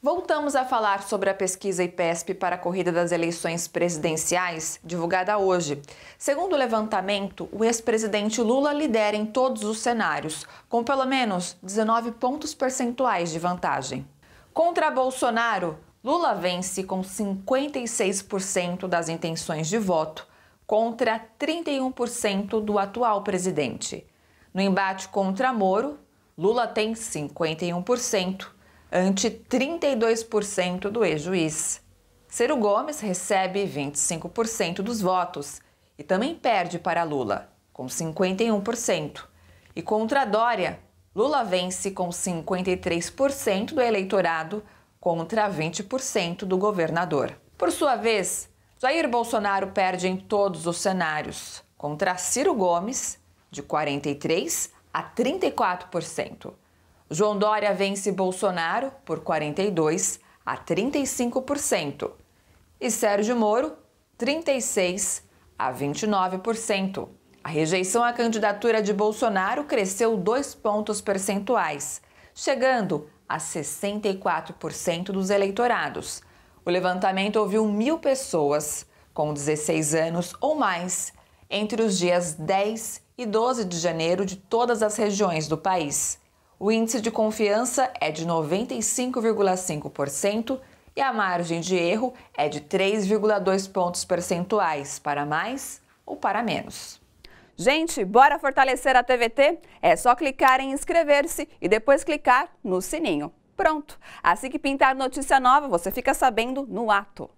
Voltamos a falar sobre a pesquisa IPESP para a corrida das eleições presidenciais, divulgada hoje. Segundo o levantamento, o ex-presidente Lula lidera em todos os cenários, com pelo menos 19 pontos percentuais de vantagem. Contra Bolsonaro, Lula vence com 56% das intenções de voto, contra 31% do atual presidente. No embate contra Moro, Lula tem 51% ante 32% do ex-juiz. Ciro Gomes recebe 25% dos votos e também perde para Lula, com 51%. E contra Dória, Lula vence com 53% do eleitorado contra 20% do governador. Por sua vez, Jair Bolsonaro perde em todos os cenários, contra Ciro Gomes, de 43% a 34%. João Dória vence Bolsonaro por 42 a 35% e Sérgio Moro 36 a 29%. A rejeição à candidatura de Bolsonaro cresceu dois pontos percentuais, chegando a 64% dos eleitorados. O levantamento ouviu mil pessoas com 16 anos ou mais entre os dias 10 e 12 de janeiro de todas as regiões do país. O índice de confiança é de 95,5% e a margem de erro é de 3,2 pontos percentuais para mais ou para menos. Gente, bora fortalecer a TVT? É só clicar em inscrever-se e depois clicar no sininho. Pronto! Assim que pintar notícia nova, você fica sabendo no ato.